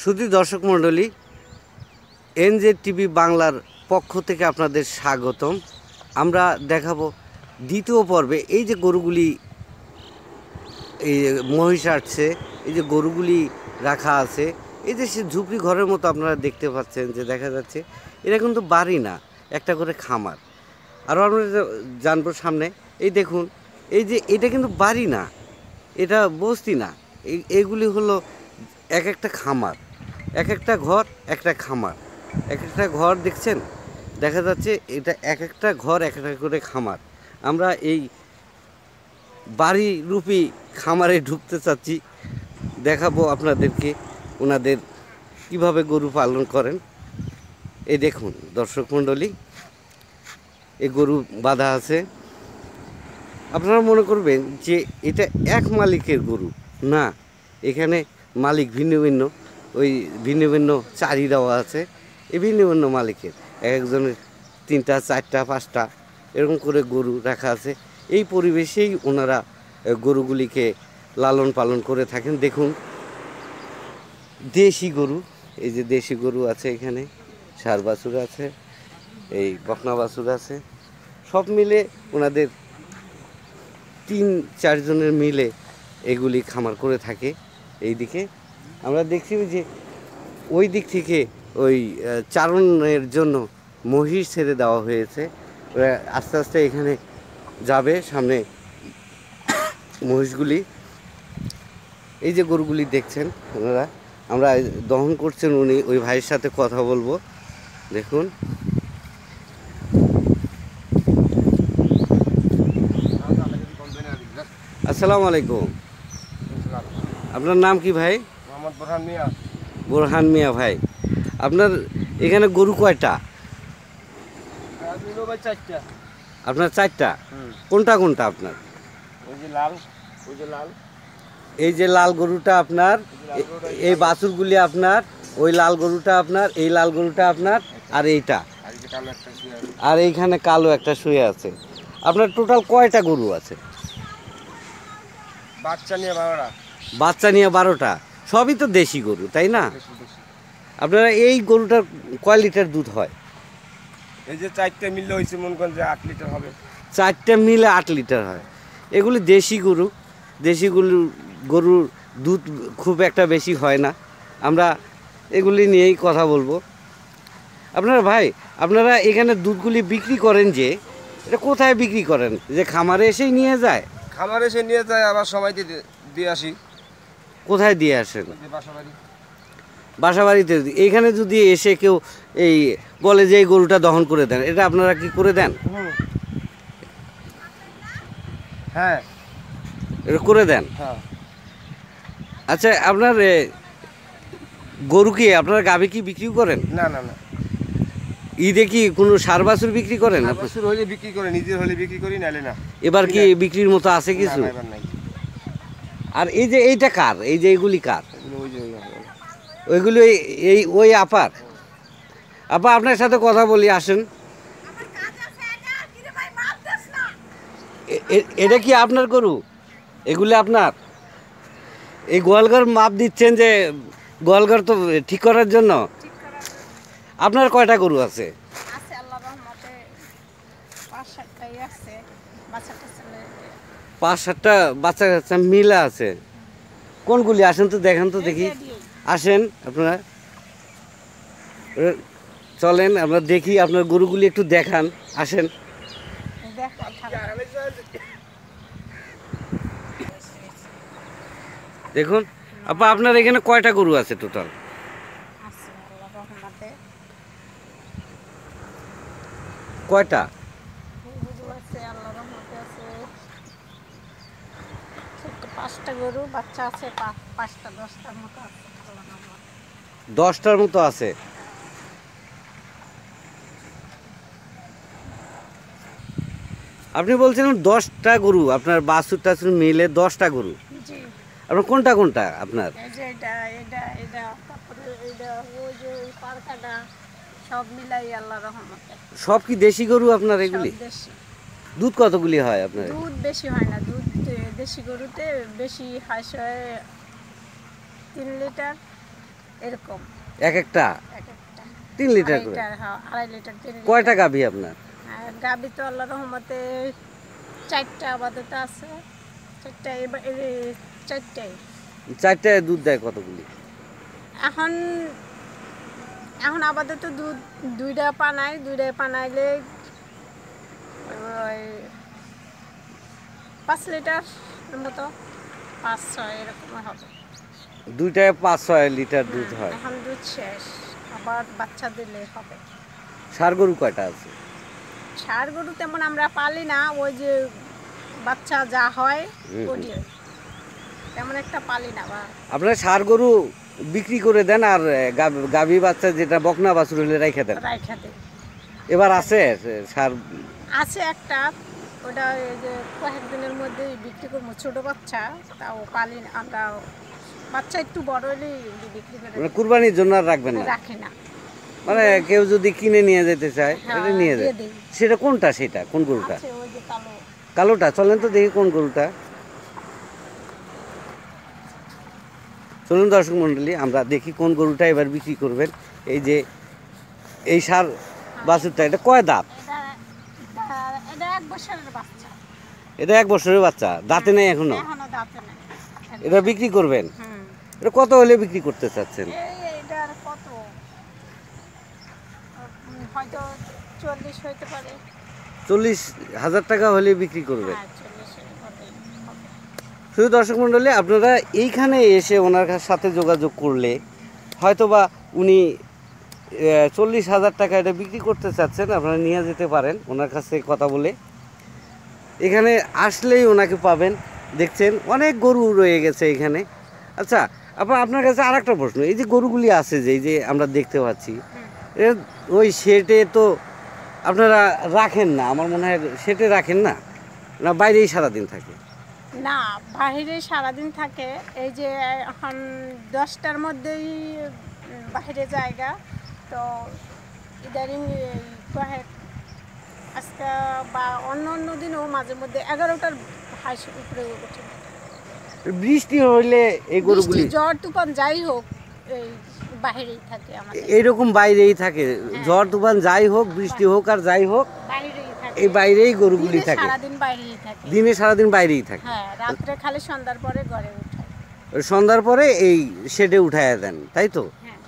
শুধু দর্শক মণ্ডলী এনজে টিভি বাংলার পক্ষ থেকে আপনাদের স্বাগতম আমরা দেখাবো দ্বিতীয় পর্বে এই যে গরুগুলি এই মহিষ আসছে এই যে গরুগুলি রাখা আছে এই যে সে ঝুপড়ি ঘরের মতো আপনারা দেখতে পাচ্ছেন যে দেখা যাচ্ছে এটা কিন্তু বাড়ি না একটা করে খামার আরও আমরা জানবো সামনে এই দেখুন এই যে এটা কিন্তু বাড়ি না এটা বস্তি না এগুলি হলো এক একটা খামার এক একটা ঘর একটা খামার এক একটা ঘর দেখছেন দেখা যাচ্ছে এটা এক একটা ঘর এক একটা করে খামার আমরা এই বাড়ি রূপী খামারে ঢুকতে চাচ্ছি দেখাবো আপনাদেরকে ওনাদের কিভাবে গরু পালন করেন এই দেখুন দর্শক মণ্ডলী এই গরু বাঁধা আছে আপনারা মনে করবেন যে এটা এক মালিকের গরু না এখানে মালিক ভিন্ন ভিন্ন ওই ভিন্ন ভিন্ন চারি দেওয়া আছে এই ভিন্ন ভিন্ন মালিকের এক একজনের তিনটা চারটা পাঁচটা এরকম করে গরু রাখা আছে এই পরিবেশেই ওনারা গরুগুলিকে লালন পালন করে থাকেন দেখুন দেশি গরু এই যে দেশি গরু আছে এখানে সার বাছুর আছে এই বকনা বাছুর আছে সব মিলে ওনাদের তিন চারজনের মিলে এগুলি খামার করে থাকে এই দিকে আমরা দেখছি যে ওই দিক থেকে ওই চারণের জন্য মহিষ ছেড়ে দেওয়া হয়েছে ওরা আস্তে আস্তে এখানে যাবে সামনে মহিষগুলি এই যে গরুগুলি দেখছেন ওনারা আমরা দহন করছেন উনি ওই ভাইয়ের সাথে কথা বলবো দেখুন আসসালামু আলাইকুম আপনার নাম কি ভাই বোরহান মিয়া ভাই আপনার এখানে গরু কয়টা আপনার চারটা কোনটা কোনটা আপনার এই যে লাল গরুটা আপনার এই বাছুরগুলি আপনার ওই লাল গরুটা আপনার এই লাল গরুটা আপনার আর এইটা আর এইখানে কালো একটা শুয়ে আছে আপনার টোটাল কয়টা গরু আছে বাচ্চা নিয়ে বাবারা বাচ্চা নিয়ে বারোটা সবই তো দেশি গরু তাই না আপনারা এই গরুটার কয় লিটার দুধ হয় এই যে চারটে মিলে হয়েছে মনে করেন যে আট লিটার হবে চারটে মিলে আট লিটার হয় এগুলি দেশি গরু দেশি গরু গরুর দুধ খুব একটা বেশি হয় না আমরা এগুলি নিয়েই কথা বলবো আপনারা ভাই আপনারা এখানে দুধগুলি বিক্রি করেন যে এটা কোথায় বিক্রি করেন যে খামারে এসেই নিয়ে যায় খামারে এসে নিয়ে যায় আবার সবাইকে দিয়ে আসি কোথায় দিয়ে আসেন বাসাবাড়িতে এখানে যদি এসে কেউ এই বলে যে এই গরুটা দহন করে দেন এটা আপনারা কি করে দেন হ্যাঁ এটা করে দেন হ্যাঁ। আচ্ছা আপনার গরু কি আপনারা গাভি কি বিক্রি করেন না না না ঈদে কি কোনো সার বাছুর বিক্রি করেন বাছুর হলে বিক্রি করে নিজের হলে বিক্রি করি না এবার কি বিক্রির মতো আছে কিছু না আর এই যে এইটা কার এই যে এইগুলি কার ওইগুলি এই ওই আপার আপা আপনার সাথে কথা বলি আসুন এটা কি আপনার গরু এগুলি আপনার এই গোয়ালঘর মাপ দিচ্ছেন যে গোয়ালঘর তো ঠিক করার জন্য আপনার কয়টা গরু আছে পাঁচ সাতটা বাচ্চা কাচ্চা মিলা আছে কোনগুলি আসেন তো দেখেন তো দেখি আসেন আপনারা চলেন আমরা দেখি আপনার গরুগুলি একটু দেখান আসেন দেখুন আপা আপনার এখানে কয়টা গরু আছে টোটাল কয়টা পাঁচটা গরু বাচ্চা আছে পাঁচটা দশটার মতো আছে দশটার মতো আছে আপনি বলছিলেন দশটা গরু আপনার বাসুর টাসুর মিলে দশটা গরু আপনার কোনটা কোনটা আপনার সব কি দেশি গরু আপনার এগুলি দুধ কতগুলি হয় আপনার দুধ বেশি হয় না দুধ দেশি গরুতে বেশি হাঁস হয় তিন লিটার এরকম এক একটা তিন লিটার করে হ্যাঁ, আড়াই লিটার তিন কয়টা গাভি আপনার গাভি তো আল্লাহ রহমতে চারটা আপাতত আছে চারটা এবার চারটাই চারটায় দুধ দেয় কতগুলি এখন এখন আপাতত দুধ দুইটা পানায় দুইটা পানাইলে ওই পাঁচ লিটার মতো পাঁচ ছয় এরকম হবে দুইটায় পাঁচ ছয় লিটার দুধ হ্যাঁ, হয় এখন দুধ শেষ আবার বাচ্চা দিলে হবে সার গরু কয়টা আছে গরু তেমন আমরা পালি না ওই যে বাচ্চা যা হয় ওই তেমন একটা পালি না আপনারা সার গরু বিক্রি করে দেন আর গাভী বাচ্চা যেটা বকনা বাছুর হলে রাইখা খেতে দেন এবার আছে সার আছে একটা ওটা এই যে কয়েকদিনের মধ্যেই বিক্রি করবো ছোটো বাচ্চা তাও পালিন আমরা বাচ্চা একটু বড় হলেই বিক্রি করে মানে কুরবানির জন্য আর রাখবেন না রাখে না মানে কেউ যদি কিনে নিয়ে যেতে চায় এটা হ্যাঁ, নিয়ে যায় সেটা কোনটা সেটা কোন গরুটা কালোটা চলেন তো দেখি কোন গরুটা চলুন দর্শক মন্ডলী আমরা দেখি কোন গরুটা এবার বিক্রি করবেন এই যে এই সার বাছুরটা এটা কয় দাঁত এটা এক বছরের বাচ্চা দাঁতে হ্যাঁ, নেই এখনো এটা বিক্রি করবেন এটা কত হলে বিক্রি করতে চাচ্ছেন চল্লিশ হাজার টাকা হলে বিক্রি করবেন হ্যাঁ, শুধু দর্শক মণ্ডলী আপনারা এইখানে এসে ওনার সাথে যোগাযোগ করলে হয়তোবা উনি চল্লিশ হাজার টাকা এটা বিক্রি করতে চাচ্ছেন আপনারা নিয়ে যেতে পারেন ওনার কাছ থেকে কথা বলে এখানে আসলেই ওনাকে পাবেন দেখছেন অনেক গরু রয়ে গেছে এখানে আচ্ছা আপনার আপনার কাছে আর একটা প্রশ্ন এই যে গরুগুলি আছে যে এই যে আমরা দেখতে পাচ্ছি ওই শেটে তো আপনারা রাখেন না আমার মনে হয় শেটে রাখেন না না বাইরেই সারাদিন থাকে না বাইরে সারাদিন থাকে এই যে এখন দশটার মধ্যেই বাইরে জায়গা তো ইদানিং আজকে বা অন্য অন্য দিনও মাঝে মধ্যে এগারোটার হাই উপরে ওঠে বৃষ্টি হইলে এই গরুগুলি জ্বর তুফান যাই হোক এই বাইরেই থাকে আমাদের এরকম বাইরেই থাকে হ্যাঁ। জ্বর তুফান যাই হোক বৃষ্টি হোক আর যাই হোক এই বাইরেই গরুগুলি থাকে সারাদিন বাইরেই থাকে দিনে সারাদিন বাইরেই থাকে হ্যাঁ রাত্রে খালি সন্ধ্যার পরে ঘরে সন্ধ্যার পরে এই শেডে উঠায় দেন তাই তো হ্যাঁ।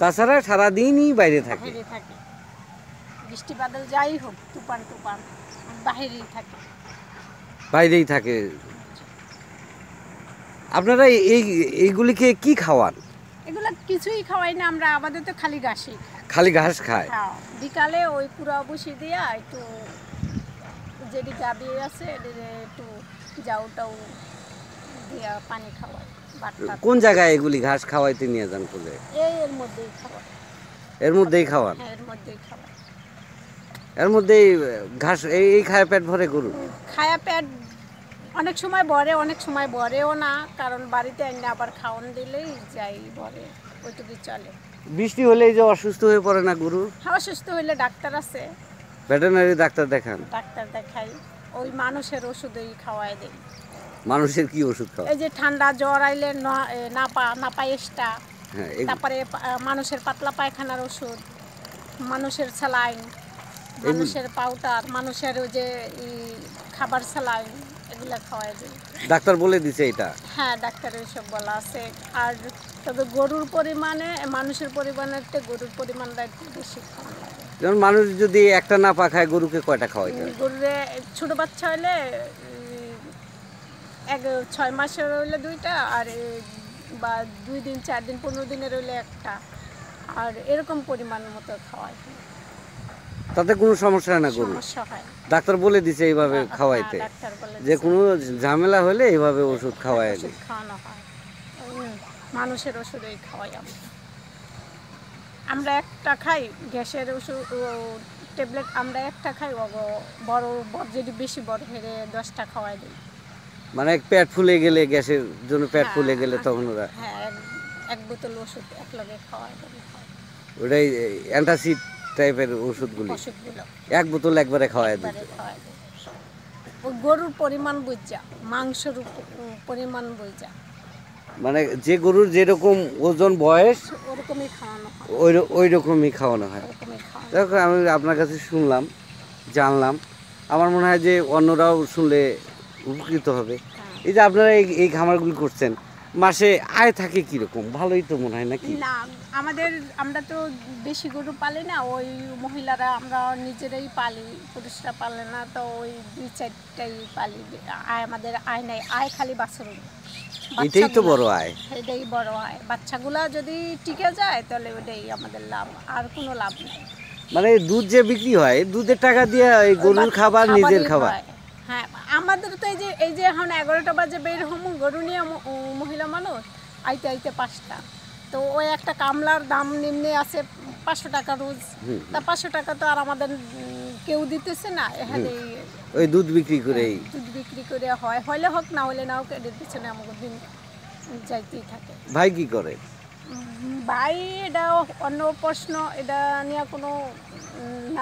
তাছাড়া সারাদিনই বাইরে থাকে থাকে বৃষ্টি বাদল যাই হোক তুফান টুপান বাইরেই থাকে বাইরেই থাকে আপনারা এই এইগুলিকে কি খাওয়ান এগুলো কিছুই খাওয়াই না আমরা আমাদের তো খালি ঘাসই খালি ঘাস খায় হ্যাঁ, বিকালে ওই পুরা বসে দিয়া একটু যেটি গাবি আছে একটু যাওটাও দিয়া পানি খাওয়াই কোন জায়গায় এগুলি ঘাস খাওয়াইতে নিয়ে যান কোলে এর মধ্যেই খাওয়ান হ্যাঁ, এর মধ্যেই খাওয়ান এর মধ্যেই খাওয়ান এর মধ্যে ঘাস এই খায়া পেট ভরে গরু খায়া পেট অনেক সময় বরে অনেক সময় বরেও না কারণ বাড়িতে এনে আবার খাওয়ান দিলেই যাই বরে ওইটুকু চলে বৃষ্টি হলেই যে অসুস্থ হয়ে পড়ে না গরু হ্যাঁ অসুস্থ হলে ডাক্তার আছে ভেটেনারি ডাক্তার দেখান ডাক্তার দেখাই ওই মানুষের ওষুধই খাওয়াই দেই মানুষের কি ওষুধ খাওয়া এই যে ঠান্ডা জ্বর আইলে নাপা নাপা এস্টা হ্যাঁ, তারপরে মানুষের পাতলা পায়খানার ওষুধ মানুষের স্যালাইন মানুষের পাউডার মানুষের ওই যে খাবার স্যালাইন এগুলা খাওয়ায় দিই ডাক্তার বলে দিছে এটা হ্যাঁ ডাক্তারের সব বলা আছে আর তবে গরুর পরিমাণে মানুষের পরিমাণের থেকে গরুর পরিমাণটা একটু বেশি যেমন মানুষ যদি একটা না পা খায় গরুকে কয়টা খাওয়াই গরুরে ছোট বাচ্চা হলে এক ছয় মাসের হইলে দুইটা আর বা দুই দিন চার দিন পনেরো দিনের হইলে একটা আর এরকম পরিমাণ মতো খাওয়াই তাতে কোনো সমস্যা না কোনো ডাক্তার বলে দিছে এইভাবে হ্যাঁ, খাওয়াইতে হ্যাঁ, যে কোনো ঝামেলা হলে এইভাবে ওষুধ হ্যাঁ, খাওয়াই মানুষের ওষুধ খাওয়াই আমরা একটা খাই গ্যাসের ওষুধ ট্যাবলেট আমরা একটা খাই বড় বড় যদি বেশি বড় হেরে দশটা খাওয়াই দিই মানে এক পেট ফুলে গেলে গ্যাসের জন্য পেট ফুলে গেলে তখন ওরা হ্যাঁ এক বোতল ওষুধ এক লগে খাওয়াই দেবে ওটাই অ্যান্টাসিড টাইপের ওষুধগুলি এক বোতল একবারে খাওয়ায় দিত গরুর পরিমাণ বুঝা মাংসের পরিমাণ বুঝা মানে যে গরুর যেরকম ওজন বয়স ওরকমই ওই ওই রকমই খাওয়ানো হয় দেখো আমি আপনার কাছে শুনলাম জানলাম আমার মনে হয় যে অন্যরাও শুনলে উপকৃত হবে হ্যাঁ। এই যে আপনারা এই খামারগুলি করছেন মাসে আয় থাকে কিরকম ভালোই তো মনে হয় নাকি না আমাদের আমরা তো বেশি গরু পালি না ওই মহিলারা আমরা নিজেরাই পালি পুরুষরা পালে না তো ওই দুই চারটাই পালি আয় আমাদের আয় নাই আয় খালি বাছুর এটাই তো বড় আয় এটাই বড় আয় বাচ্চাগুলা যদি টিকে যায় তাহলে ওটাই আমাদের লাভ আর কোনো লাভ নাই মানে দুধ যে বিক্রি হয় দুধের টাকা দিয়ে গরুর খাবার নিজের খাবার আমাদের তো এই যে এই যে এখন এগারোটা বাজে বের হম গরু নিয়ে মহিলা মানুষ আইতে আইতে পাঁচটা তো ওই একটা কামলার দাম নিম্নে আছে পাঁচশো টাকা রোজ তা পাঁচশো টাকা তো আর আমাদের কেউ দিতেছে না এখানে ওই দুধ বিক্রি করে হ্যাঁ, দুধ বিক্রি করে হয় হলে হোক না হলে না হোক এদের পিছনে আমাকে দিন যাইতেই থাকে ভাই কি করে ভাই এটা অন্য প্রশ্ন এটা নিয়ে কোনো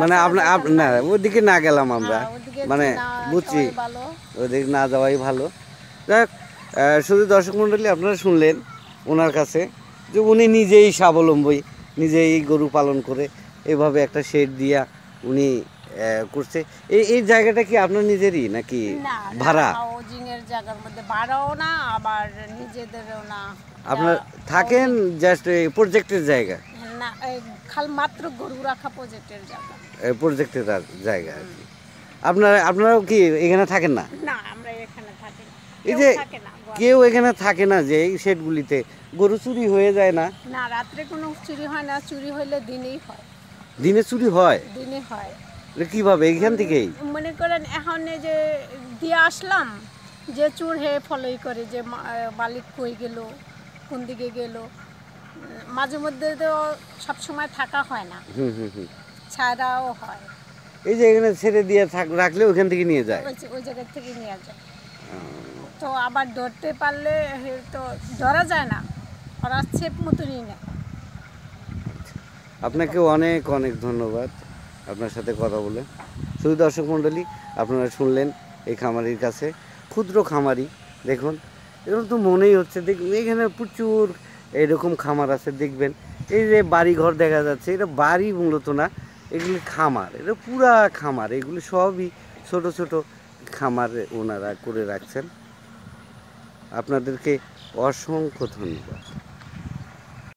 মানে আপনার না ওদিকে না গেলাম আমরা হ্যাঁ, মানে বুঝছি ওদিকে না যাওয়াই ভালো যাক শুধু দর্শক মন্ডলী আপনারা শুনলেন ওনার কাছে যে উনি নিজেই স্বাবলম্বী নিজেই গরু পালন করে এভাবে একটা শেড দিয়া উনি করছে এই এই জায়গাটা কি আপনার নিজেরই নাকি ভাড়া ভাড়াও না আপনার থাকেন জাস্ট প্রজেক্টের জায়গা না খাল মাত্র গরুরা খা প্রজেক্টের জায়গা প্রজেক্টের জায়গা আর কি আপনারা আপনারাও কি এখানে থাকেন না না আমরা এখানে থাকি কেউ এখানে থাকে না যে এই শেডগুলিতে গরু চুরি হয়ে যায় না না রাত্রে কোনো চুরি হয় না চুরি হলে দিনেই হয় দিনে চুরি হয় দিনে হয় কিভাবে এখান থেকেই মনে করেন এখন যে দিয়ে আসলাম যে চুর হে ফলোই করে যে মালিক কই গেল কোন দিকে গেল মাঝে মধ্যে তো সব সময় থাকা হয় না ছাড়াও হয় এই যে এখানে ছেড়ে দিয়ে থাক রাখলে ওখান থেকে নিয়ে যায় ওই জায়গা থেকে নিয়ে যায় তো আবার ধরতে পারলে তো ধরা যায় না ওরা মতো মতনই না আচ্ছা। আপনাকে অনেক অনেক ধন্যবাদ আপনার সাথে কথা বলে শুধু দর্শক মণ্ডলী আপনারা শুনলেন এই খামারির কাছে ক্ষুদ্র খামারি দেখুন এরকম তো মনেই হচ্ছে দেখুন এখানে প্রচুর এরকম খামার আছে দেখবেন এই যে বাড়ি ঘর দেখা যাচ্ছে এটা বাড়ি মূলত না এগুলি খামার এটা পুরা খামার এগুলি সবই ছোট ছোট খামার ওনারা করে রাখছেন আপনাদেরকে অসংখ্য ধন্যবাদ